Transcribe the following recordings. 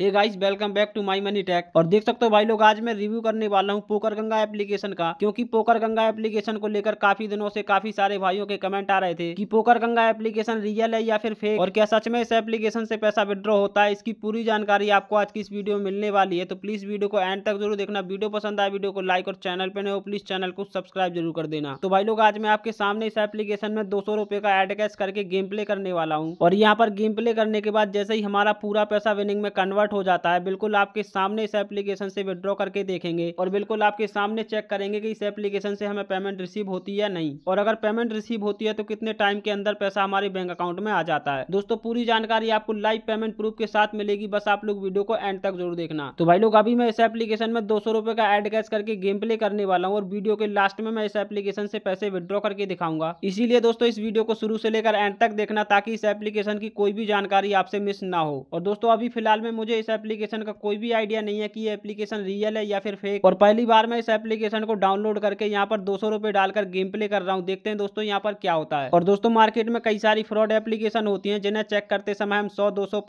hey guys welcome back to my money tech और देख सकते हो भाई लोग आज मैं रिव्यू करने वाला हूँ पोकर गंगा एप्लीकेशन का क्योंकि पोकर गंगा एप्लीकेशन को लेकर काफी दिनों से काफी सारे भाइयों के कमेंट आ रहे थे कि पोकर गंगा एप्लीकेशन रियल है या फिर फेक और क्या सच में इस एप्लीकेशन से पैसा विद्रॉ होता है इसकी पूरी जानकारी आपको आज की इस वीडियो में मिलने वाली है तो प्लीज वीडियो को एंड तक जरूर देखना वीडियो पसंद आए वीडियो को लाइक और चैनल पर नो प्लीज चैनल को सब्सक्राइब जरूर कर देना तो भाई लोग आज मैं आपके सामने इस एप्लीकेशन में दो सौ का एड कैश करके गेम प्ले करने वाला हूँ और यहाँ पर गेम प्ले करने के बाद जैसे ही हमारा पूरा पैसा विनिंग में कन्वर्ट कन्वर्ट हो जाता है बिल्कुल आपके सामने इस एप्लीकेशन से विद्रॉ करके देखेंगे और बिल्कुल आपके सामने चेक करेंगे कि इस एप्लीकेशन से हमें पेमेंट रिसीव होती है नहीं और अगर पेमेंट रिसीव होती है तो कितने टाइम के अंदर पैसा हमारे बैंक अकाउंट में आ जाता है दोस्तों पूरी जानकारी आपको लाइव पेमेंट प्रूफ के साथ मिलेगी बस आप लोग वीडियो को एंड तक जरूर देखना तो भाई लोग अभी मैं इस एप्लीकेशन में दो सौ का एड कैश करके गेम प्ले करने वाला हूँ और वीडियो के लास्ट में मैं इस एप्लीकेशन से पैसे विद्रॉ करके दिखाऊंगा इसीलिए दोस्तों इस वीडियो को शुरू से लेकर एंड तक देखना ताकि इस एप्लीकेशन की कोई भी जानकारी आपसे मिस ना हो और दोस्तों अभी फिलहाल में मुझे मुझे इस एप्लीकेशन का कोई भी आइडिया नहीं है कि ये एप्लीकेशन रियल है या फिर फेक और पहली बार मैं इस एप्लीकेशन को डाउनलोड करके यहाँ पर दो सौ डालकर गेम प्ले कर रहा हूँ देखते हैं दोस्तों यहाँ पर क्या होता है और दोस्तों मार्केट में कई सारी फ्रॉड एप्लीकेशन होती है जिन्हें चेक करते समय हम सौ दो सौ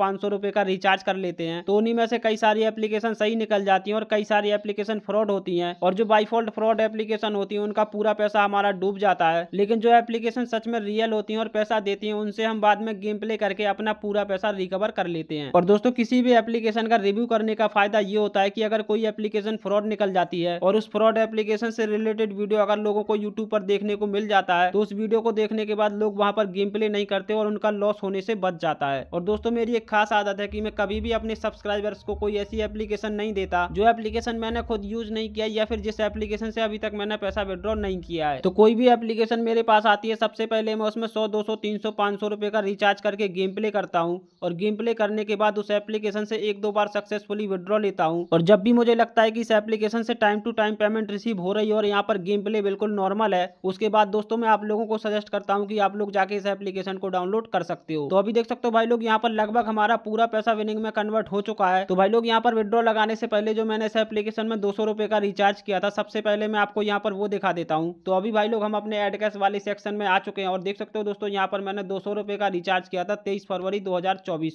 का रिचार्ज कर लेते हैं तो उन्हीं में से कई सारी एप्लीकेशन सही निकल जाती है और कई सारी एप्लीकेशन फ्रॉड होती है और जो बाईफॉल्ट फ्रॉड एप्लीकेशन होती है उनका पूरा पैसा हमारा डूब जाता है लेकिन जो एप्लीकेशन सच में रियल होती है और पैसा देती है उनसे हम बाद में गेम प्ले करके अपना पूरा पैसा रिकवर कर लेते हैं और दोस्तों किसी भी एप्लीकेशन एप्लीकेशन का रिव्यू करने का फायदा ये होता है कि अगर कोई एप्लीकेशन फ्रॉड निकल जाती है और उस फ्रॉड एप्लीकेशन से रिलेटेड वीडियो अगर लोगों को यूट्यूब पर देखने को मिल जाता है तो उस वीडियो को देखने के बाद लोग वहाँ पर गेम प्ले नहीं करते और उनका लॉस होने से बच जाता है और दोस्तों मेरी एक खास आदत है की मैं कभी भी अपने सब्सक्राइबर्स को कोई ऐसी एप्लीकेशन नहीं देता जो एप्लीकेशन मैंने खुद यूज नहीं किया या फिर जिस एप्लीकेशन से अभी तक मैंने पैसा विद्रॉ नहीं किया है तो कोई भी एप्लीकेशन मेरे पास आती है सबसे पहले मैं उसमें सौ दो सौ तीन सौ पांच सौ रुपए का रिचार्ज करके गेम प्ले करता हूँ और गेम प्ले करने के बाद उस एप्लीकेशन से एक दो बार सक्सेसफुली विद्रॉ लेता हूँ और जब भी मुझे लगता है कि इस एप्लीकेशन से time to time payment receive हो रही है और यहाँ पर गेम प्ले बिल्कुल नॉर्मल है उसके बाद दोस्तों मैं आप लोगों को सजेस्ट करता हूँ कि आप लोग जाके इस एप्लीकेशन को डाउनलोड कर सकते हो तो अभी देख सकते हो भाई लोग यहाँ पर लगभग हमारा पूरा पैसा विनिंग में कन्वर्ट हो चुका है तो भाई लोग यहाँ पर विड्रॉ लगाने से पहले जो मैंने इस एप्लीकेशन में दो का रिचार्ज किया था सबसे पहले मैं आपको यहाँ पर वो दिखा देता हूँ तो अभी भाई लोग हम अपने एड कैश वाले सेक्शन में आ चुके हैं और देख सकते हो दोस्तों यहाँ पर मैंने दो का रिचार्ज किया था तेईस फरवरी दो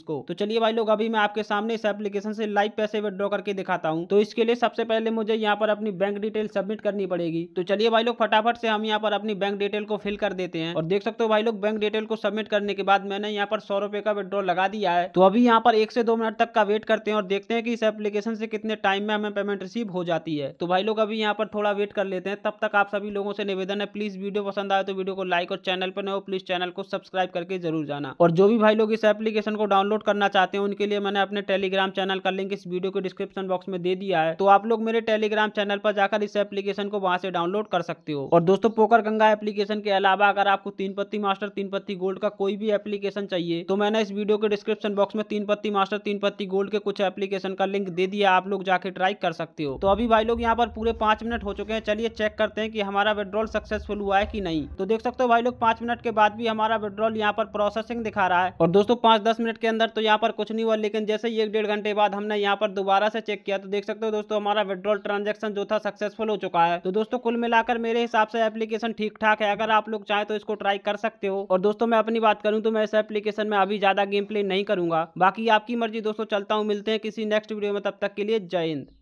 को तो चलिए भाई लोग अभी मैं आपके सामने इस एप्लीकेशन से लाइव पैसे विद्रॉ करके दिखाता हूँ तो इसके लिए सबसे पहले मुझे यहाँ पर अपनी बैंक डिटेल सबमिट करनी पड़ेगी तो चलिए भाई लोग फटाफट से हम यहाँ पर अपनी बैंक डिटेल को फिल कर देते हैं और देख सकते हो भाई लोग बैंक डिटेल को सबमिट करने के बाद मैंने यहाँ पर सौ रुपए का विद्रॉ लगा दिया है तो अभी यहाँ पर एक से दो मिनट तक का वेट करते हैं और देखते हैं कि इस एप्लीकेशन से कितने टाइम में हमें पेमेंट रिसीव हो जाती है तो भाई लोग अभी यहाँ पर थोड़ा वेट कर लेते हैं तब तक आप सभी लोगों से निवेदन है प्लीज वीडियो पसंद आए तो वीडियो को लाइक और चैनल पर न हो प्लीज चैनल को सब्सक्राइब करके जरूर जाना और जो भी भाई लोग इस एप्लीकेशन को डाउनलोड करना चाहते हैं उनके लिए मैंने अपने टेली टेलीग्राम चैनल का लिंक इस वीडियो के डिस्क्रिप्शन बॉक्स में दे दिया है तो आप लोग मेरे टेलीग्राम चैनल पर जाकर इस एप्लीकेशन को वहाँ से डाउनलोड कर सकते हो और दोस्तों पोकर गंगा एप्लीकेशन के अलावा अगर आपको तीन पत्ती मास्टर तीन पत्ती गोल्ड का कोई भी एप्लीकेशन चाहिए तो मैंने इस वीडियो के डिस्क्रिप्शन बॉक्स में तीन पत्ती मास्टर तीन पत्ती गोल्ड के कुछ एप्लीकेशन का लिंक दे दिया आप लोग जाके ट्राई कर सकते हो तो अभी भाई लोग यहाँ पर पूरे पांच मिनट हो चुके हैं चलिए चेक करते हैं कि हमारा विड्रॉल सक्सेसफुल हुआ है कि नहीं तो देख सकते हो भाई लोग पांच मिनट के बाद भी हमारा विड्रॉल यहाँ पर प्रोसेसिंग दिखा रहा है और दोस्तों पांच दस मिनट के अंदर तो यहाँ पर कुछ नहीं हुआ लेकिन जैसे ही एक डेढ़ घंटे बाद हमने यहाँ पर दोबारा से चेक किया तो देख सकते हो दोस्तों हमारा विड्रॉल ट्रांजेक्शन जो था सक्सेसफुल हो चुका है तो दोस्तों कुल मिलाकर मेरे हिसाब से एप्लीकेशन ठीक ठाक है अगर आप लोग चाहे तो इसको ट्राई कर सकते हो और दोस्तों मैं अपनी बात करूँ तो मैं इस एप्लीकेशन में अभी ज्यादा गेम प्ले नहीं करूंगा बाकी आपकी मर्जी दोस्तों चलता हूँ मिलते हैं किसी नेक्स्ट वीडियो में तब तक के लिए जय हिंद